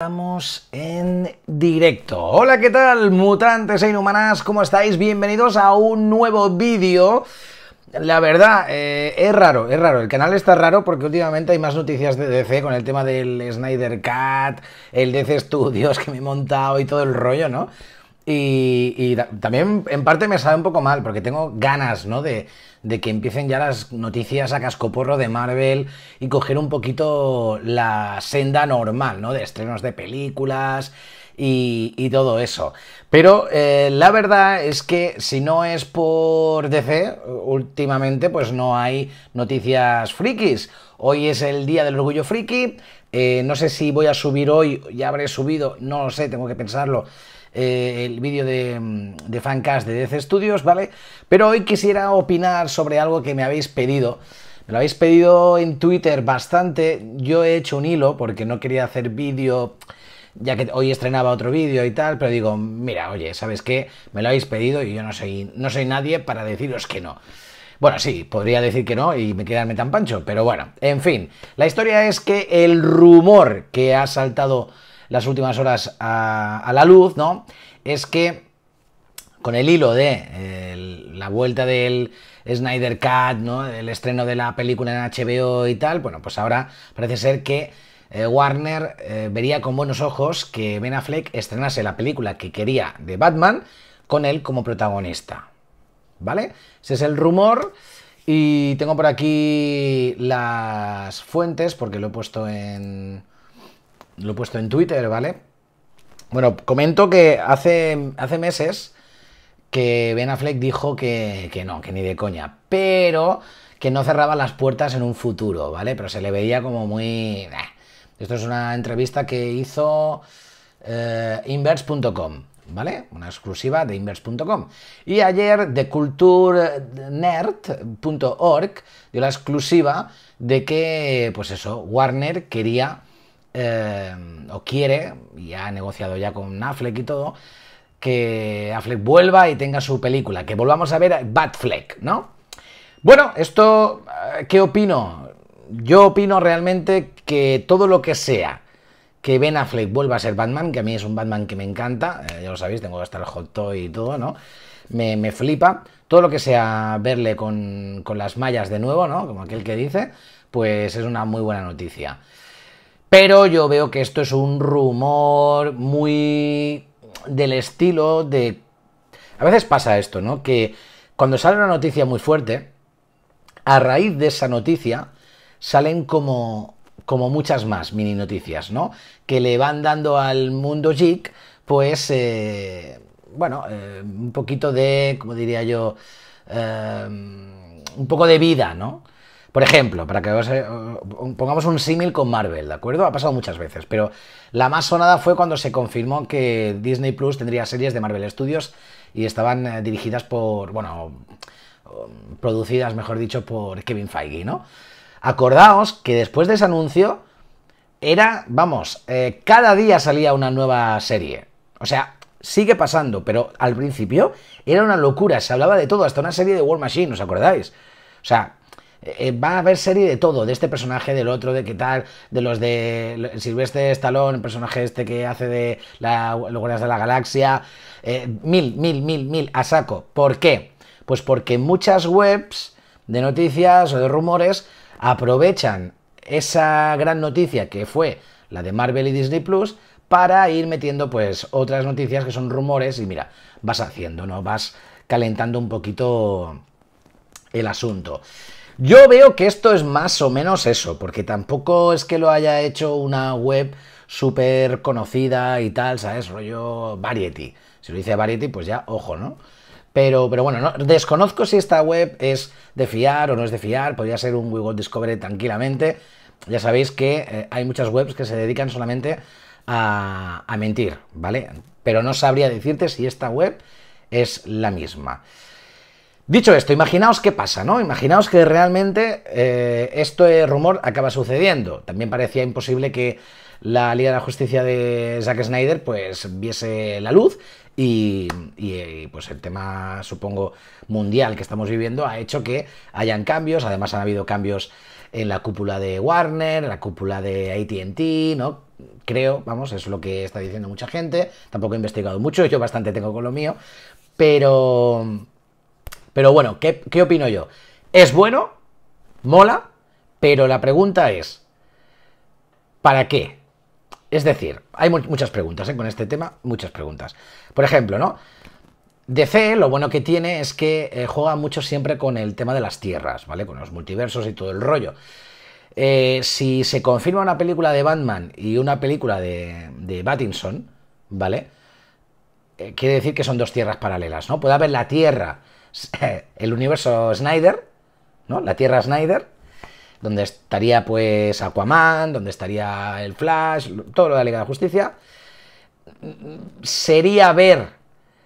Estamos en directo. Hola, ¿qué tal, mutantes e inhumanas? ¿Cómo estáis? Bienvenidos a un nuevo vídeo. La verdad, eh, es raro, es raro. El canal está raro porque últimamente hay más noticias de DC con el tema del Snyder Cat, el DC Studios que me he montado y todo el rollo, ¿no? Y, y también en parte me sabe un poco mal porque tengo ganas, ¿no? De, de que empiecen ya las noticias a cascoporro de Marvel y coger un poquito la senda normal, ¿no? De estrenos de películas, y, todo eso. Pero eh, la verdad es que si no es por DC, últimamente pues no hay noticias frikis. Hoy es el Día del Orgullo Friki. Eh, no sé si voy a subir hoy, ya habré subido, no lo sé, tengo que pensarlo. Eh, el vídeo de, mm, de, fancast de DC Studios, ¿vale? Pero hoy quisiera opinar sobre algo que me habéis pedido. Me lo habéis pedido en Twitter bastante. Yo he hecho un hilo porque no quería hacer vídeo ya que hoy estrenaba otro vídeo y tal, pero digo, mira, oye, ¿sabes qué? Me lo habéis pedido y yo no soy, no soy nadie para deciros que no. Bueno, sí, podría decir que no y me quedarme tan pancho, pero bueno, en fin. La historia es que el rumor que ha saltado las últimas horas a, la luz, ¿no? Es que con el hilo de la vuelta del Snyder Cut, ¿no? El estreno de la película en HBO y tal, bueno, pues ahora parece ser que eh, Warner eh, vería con buenos ojos que Ben Affleck estrenase la película que quería de Batman con él como protagonista. ¿Vale? Ese es el rumor. Y tengo por aquí las fuentes, porque lo he puesto en. Lo he puesto en Twitter, ¿vale? Bueno, comento que hace, hace meses que Ben Affleck dijo que, no, que ni de coña. Pero que no cerraba las puertas en un futuro, ¿vale? Pero se le veía como muy. Eh, esto es una entrevista que hizo eh, inverse.com, ¿vale? Una exclusiva de inverse.com. Y ayer de culturenerd.org dio la exclusiva de que, pues eso, Warner quería eh, o quiere, y ha negociado ya con Affleck y todo, que Affleck vuelva y tenga su película, que volvamos a ver a Batfleck, ¿no? Bueno, esto, eh, ¿qué opino? yo opino realmente que todo lo que sea que Ben Affleck vuelva a ser Batman, que a mí es un Batman que me encanta, eh, ya lo sabéis, tengo que estar el hot toy y todo, ¿no? Me, me flipa. Todo lo que sea verle con, con, las mallas de nuevo, ¿no? Como aquel que dice, pues es una muy buena noticia. Pero yo veo que esto es un rumor muy del estilo de... A veces pasa esto, ¿no? Que cuando sale una noticia muy fuerte, a raíz de esa noticia salen como, muchas más mini noticias, ¿no? Que le van dando al mundo geek, pues, eh, bueno, eh, un poquito de, como diría yo, eh, un poco de vida, ¿no? Por ejemplo, para que os, pongamos un símil con Marvel, ¿de acuerdo? Ha pasado muchas veces, pero la más sonada fue cuando se confirmó que Disney Plus tendría series de Marvel Studios y estaban dirigidas por, bueno, producidas, mejor dicho, por Kevin Feige, ¿no? Acordaos que después de ese anuncio era, vamos, eh, cada día salía una nueva serie. O sea, sigue pasando, pero al principio era una locura, se hablaba de todo, hasta una serie de War Machine, ¿os acordáis? O sea, eh, eh, va a haber serie de todo, de este personaje, del otro, de qué tal, de los de Silvestre Stallone, el personaje este que hace de la, los Guardias de la Galaxia, mil, mil, mil, mil, a saco. ¿Por qué? Pues porque muchas webs de noticias o de rumores aprovechan esa gran noticia que fue la de Marvel y Disney Plus para ir metiendo pues otras noticias que son rumores y mira, vas haciendo, ¿no? Vas calentando un poquito el asunto. Yo veo que esto es más o menos eso, porque tampoco es que lo haya hecho una web súper conocida y tal, ¿sabes? Rollo Variety. Si lo dice Variety, pues ya, ojo, ¿no? Pero, bueno, desconozco si esta web es de fiar o no es de fiar, podría ser un Google Discovery tranquilamente. Ya sabéis que eh, hay muchas webs que se dedican solamente a mentir, ¿vale? Pero no sabría decirte si esta web es la misma. Dicho esto, imaginaos qué pasa, ¿no? Imaginaos que realmente esto, eh, este rumor acaba sucediendo. También parecía imposible que la Liga de la Justicia de Zack Snyder pues viese la luz y, eh, y, pues el tema, supongo, mundial que estamos viviendo ha hecho que hayan cambios. Además han habido cambios en la cúpula de Warner, en la cúpula de ATT, ¿no? Creo, vamos, es lo que está diciendo mucha gente. Tampoco he investigado mucho, yo bastante tengo con lo mío. Pero... Pero bueno, ¿qué, opino yo? Es bueno, mola, pero la pregunta es, ¿para qué? Es decir, hay muchas preguntas ¿eh? con este tema, muchas preguntas. Por ejemplo, ¿no? DC lo bueno que tiene es que eh, juega mucho siempre con el tema de las tierras, ¿vale? Con los multiversos y todo el rollo. Eh, si se confirma una película de Batman y una película de, de Battinson, ¿vale? Eh, quiere decir que son dos tierras paralelas, ¿no? Puede haber la Tierra el universo Snyder, ¿no? La Tierra Snyder, donde estaría pues Aquaman, donde estaría el Flash, todo lo de la Liga de la Justicia. Sería ver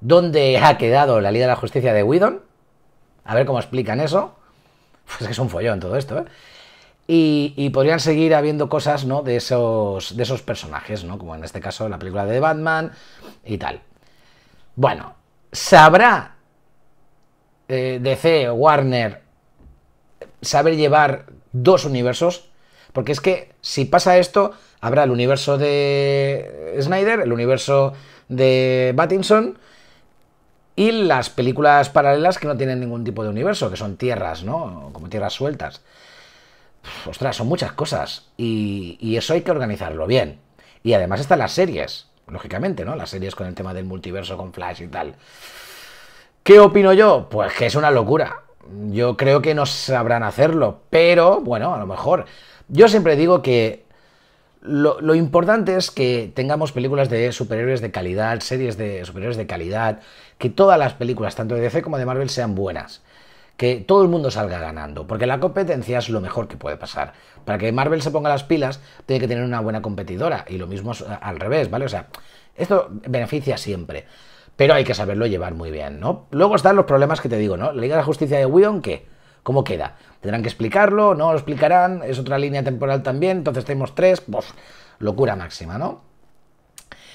dónde ha quedado la Liga de la Justicia de Whedon, a ver cómo explican eso. Pues es un follón todo esto, ¿eh? Y, podrían seguir habiendo cosas, ¿no? De esos, de esos personajes, ¿no? Como en este caso la película de Batman y tal. Bueno, ¿sabrá de eh, DC, Warner, saber llevar dos universos, porque es que si pasa esto, habrá el universo de Snyder, el universo de Battinson y las películas paralelas que no tienen ningún tipo de universo, que son tierras, ¿no? Como tierras sueltas. ostras, son muchas cosas y, y eso hay que organizarlo bien. Y además están las series, lógicamente, ¿no? Las series con el tema del multiverso, con Flash y tal. ¿Qué opino yo? Pues que es una locura. Yo creo que no sabrán hacerlo, pero bueno, a lo mejor. Yo siempre digo que lo, importante es que tengamos películas de superhéroes de calidad, series de superhéroes de calidad, que todas las películas, tanto de DC como de Marvel, sean buenas. Que todo el mundo salga ganando, porque la competencia es lo mejor que puede pasar. Para que Marvel se ponga las pilas, tiene que tener una buena competidora, y lo mismo al revés, ¿vale? O sea, esto beneficia siempre pero hay que saberlo llevar muy bien, ¿no? Luego están los problemas que te digo, ¿no? La Liga de la Justicia de Whedon, ¿qué? ¿Cómo queda? ¿Tendrán que explicarlo? ¿No lo explicarán? Es otra línea temporal también, entonces tenemos tres, pues, locura máxima, ¿no?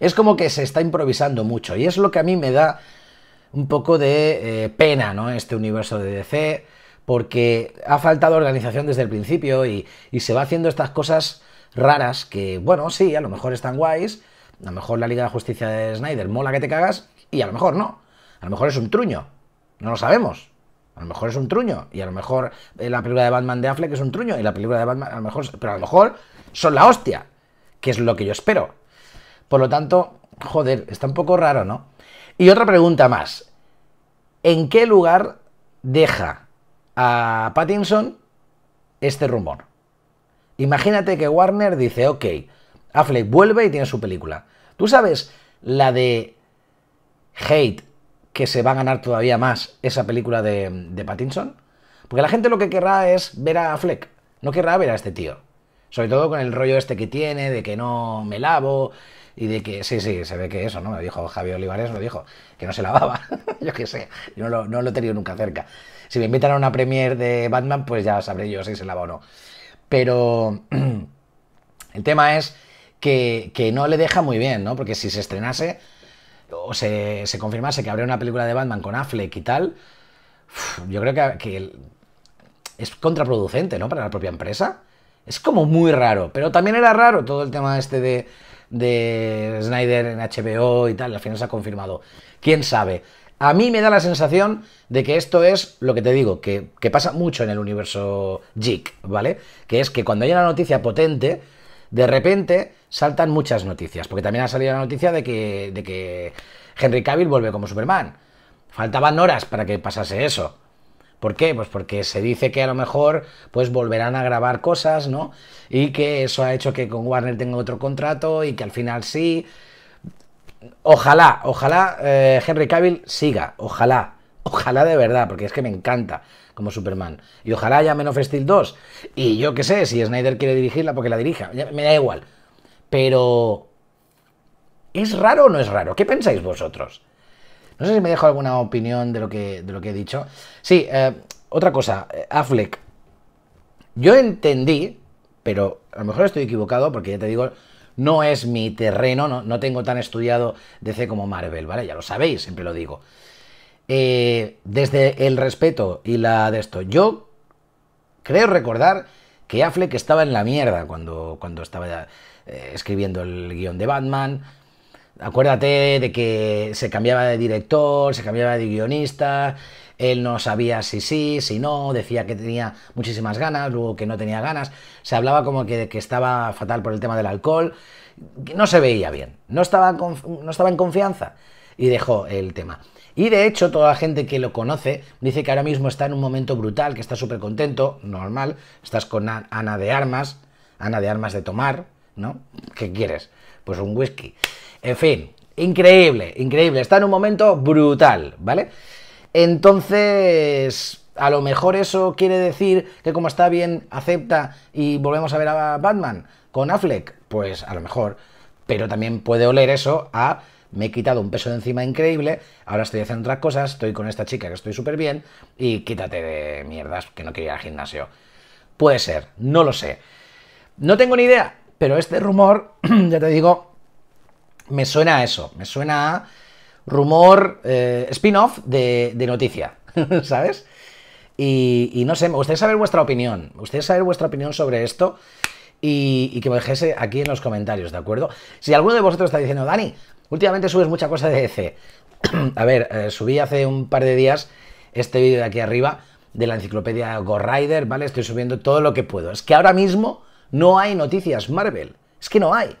Es como que se está improvisando mucho y es lo que a mí me da un poco de eh, pena, ¿no? Este universo de DC, porque ha faltado organización desde el principio y, y se va haciendo estas cosas raras que, bueno, sí, a lo mejor están guays, a lo mejor la Liga de la Justicia de Snyder mola que te cagas, y a lo mejor no. A lo mejor es un truño. No lo sabemos. A lo mejor es un truño. Y a lo mejor eh, la película de Batman de Affleck es un truño. Y la película de Batman, a lo mejor. Pero a lo mejor son la hostia. Que es lo que yo espero. Por lo tanto, joder, está un poco raro, ¿no? Y otra pregunta más. ¿En qué lugar deja a Pattinson este rumor? Imagínate que Warner dice, ok, Affleck vuelve y tiene su película. ¿Tú sabes la de hate que se va a ganar todavía más esa película de, Pattinson. Porque la gente lo que querrá es ver a Fleck, no querrá ver a este tío. Sobre todo con el rollo este que tiene, de que no me lavo y de que, sí, sí, se ve que eso, ¿no? Me dijo Javier Olivares, lo dijo, que no se lavaba, yo qué sé, no lo, he tenido nunca cerca. Si me invitan a una premiere de Batman, pues ya sabré yo si se lava o no. Pero el tema es que, que no le deja muy bien, ¿no? Porque si se estrenase, o se, confirmase que habría una película de Batman con Affleck y tal, yo creo que, es contraproducente, ¿no? Para la propia empresa. Es como muy raro, pero también era raro todo el tema este de, de Snyder en HBO y tal, al final se ha confirmado. ¿Quién sabe? A mí me da la sensación de que esto es lo que te digo, que, que pasa mucho en el universo geek, ¿vale? Que es que cuando hay una noticia potente, de repente saltan muchas noticias, porque también ha salido la noticia de que, de que Henry Cavill vuelve como Superman. Faltaban horas para que pasase eso. ¿Por qué? Pues porque se dice que a lo mejor pues volverán a grabar cosas, ¿no? Y que eso ha hecho que con Warner tenga otro contrato y que al final sí. Ojalá, ojalá eh, Henry Cavill siga, ojalá. Ojalá de verdad, porque es que me encanta como Superman. Y ojalá haya menos of Steel 2. Y yo qué sé, si Snyder quiere dirigirla, porque la dirija. Me da igual. Pero... ¿Es raro o no es raro? ¿Qué pensáis vosotros? No sé si me dejo alguna opinión de lo que, de lo que he dicho. Sí, eh, otra cosa, eh, Affleck. Yo entendí, pero a lo mejor estoy equivocado, porque ya te digo, no es mi terreno, no, no tengo tan estudiado DC como Marvel, ¿vale? Ya lo sabéis, siempre lo digo. Eh, desde el respeto y la de esto. Yo creo recordar que Affleck estaba en la mierda cuando, cuando estaba eh, escribiendo el guión de Batman. Acuérdate de que se cambiaba de director, se cambiaba de guionista, él no sabía si sí, si no, decía que tenía muchísimas ganas, luego que no tenía ganas, se hablaba como que, que estaba fatal por el tema del alcohol, no se veía bien, no estaba, no estaba en confianza y dejó el tema. Y de hecho, toda la gente que lo conoce dice que ahora mismo está en un momento brutal, que está súper contento, normal. Estás con Ana de Armas, Ana de Armas de tomar, ¿no? ¿Qué quieres? Pues un whisky. En fin, increíble, increíble. Está en un momento brutal, ¿vale? Entonces, a lo mejor eso quiere decir que como está bien, acepta y volvemos a ver a Batman con Affleck. Pues a lo mejor. Pero también puede oler eso a me he quitado un peso de encima increíble, ahora estoy haciendo otras cosas, estoy con esta chica que estoy súper bien y quítate de mierdas que no quería ir al gimnasio. Puede ser, no lo sé. No tengo ni idea, pero este rumor, ya te digo, me suena a eso, me suena a rumor eh, spin-off de, noticia, ¿sabes? Y, y, no sé, me gustaría saber vuestra opinión, me gustaría saber vuestra opinión sobre esto y, que me dejese aquí en los comentarios, ¿de acuerdo? Si alguno de vosotros está diciendo, Dani, últimamente subes mucha cosa de DC. E a ver, eh, subí hace un par de días este vídeo de aquí arriba de la enciclopedia go Rider, ¿vale? Estoy subiendo todo lo que puedo. Es que ahora mismo no hay noticias Marvel. Es que no hay.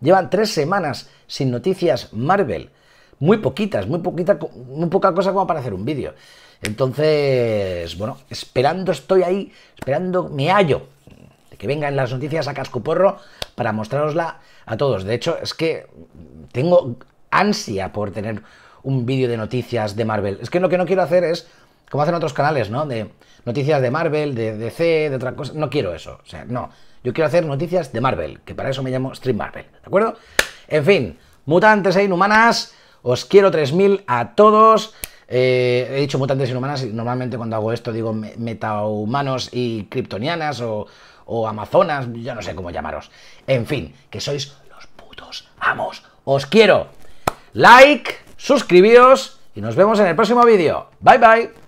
Llevan tres semanas sin noticias Marvel. Muy poquitas, muy, poquita, muy poca cosa como para hacer un vídeo. Entonces, bueno, esperando estoy ahí, esperando me hallo que vengan las noticias a cascuporro para mostrarosla a todos. De hecho, es que tengo ansia por tener un vídeo de noticias de Marvel. Es que lo que no quiero hacer es, como hacen otros canales, ¿no? De noticias de Marvel, de DC, de otra cosa. No quiero eso. O sea, no. Yo quiero hacer noticias de Marvel, que para eso me llamo Stream Marvel. ¿De acuerdo? En fin, mutantes e inhumanas. Os quiero 3000 a todos. Eh, he dicho mutantes e inhumanas y normalmente cuando hago esto digo metahumanos y kryptonianas o o Amazonas, yo no sé cómo llamaros. En fin, que sois los putos amos. Os quiero. Like, suscribiros y nos vemos en el próximo vídeo. Bye bye.